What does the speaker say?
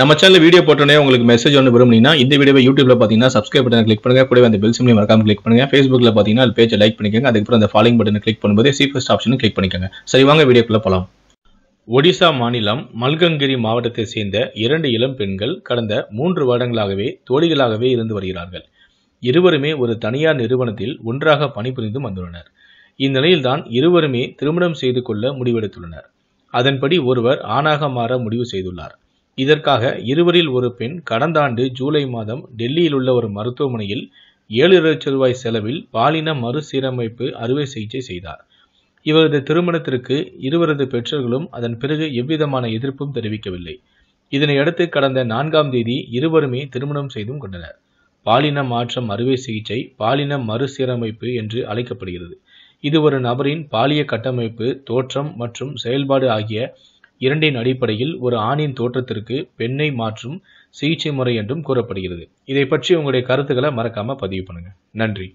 நம்ம channel video போட்டோன்னே உங்களுக்கு மெசேஜ் ஒன்று விரும்புனீங்கன்னா இந்த வீடியோ யூடியூப்ல பார்த்தீங்கன்னா சப்ஸ்கிரைப் பண்ணி கிளிக் பண்ணுங்க கூட அந்த பெல் சிம்லி மறக்காம கிளிக் பண்ணுங்க ஃபேஸ்புக்கில் பார்த்தீங்கன்னா பேஜ் லைக் பண்ணிக்கோங்க அதுக்கப்புறம் அந்த ஃபாலோயிங் பட்டன் கிளிக் பண்ணும்போது சி ஃபஸ்ட் ஆப்ஷனும் கிளிக் பண்ணிக்கோங்க சரி வாங்க வீடியோக்குள்ள போகலாம் ஒடிசா மாநிலம் மல்கங்கிரி மாவட்டத்தை சேர்ந்த இரண்டு இளம் பெண்கள் கடந்த மூன்று வருடங்களாகவே தோழிகளாகவே இருந்து வருகிறார்கள் இருவருமே ஒரு தனியார் நிறுவனத்தில் ஒன்றாக பணிபுரிந்து வந்துள்ளனர் இந்நிலையில்தான் இருவருமே திருமணம் செய்து கொள்ள முடிவெடுத்துள்ளனர் அதன்படி ஒருவர் ஆணாக மாற முடிவு செய்துள்ளார் இதற்காக இருவரில் ஒரு பெண் கடந்த ஆண்டு ஜூலை மாதம் டெல்லியில் உள்ள ஒரு மருத்துவமனையில் ஏழு லட்சம் ரூபாய் செலவில் பாலின மறுசீரமைப்பு அறுவை சிகிச்சை செய்தார் இவரது திருமணத்திற்கு இருவரது பெற்றோர்களும் அதன் பிறகு எவ்விதமான எதிர்ப்பும் தெரிவிக்கவில்லை இதனையடுத்து கடந்த நான்காம் தேதி இருவருமே திருமணம் செய்தும் கொண்டனர் பாலின மாற்றம் அறுவை சிகிச்சை பாலின மறுசீரமைப்பு என்று அழைக்கப்படுகிறது இது ஒரு நபரின் பாலிய கட்டமைப்பு தோற்றம் மற்றும் செயல்பாடு ஆகிய இரண்டின் அடிப்படையில் ஒரு ஆணின் தோற்றத்திற்கு பெண்ணை மாற்றும் சிகிச்சை முறை என்றும் கூறப்படுகிறது இதை பற்றி உங்களுடைய கருத்துக்களை மறக்காம பதிவு பண்ணுங்க நன்றி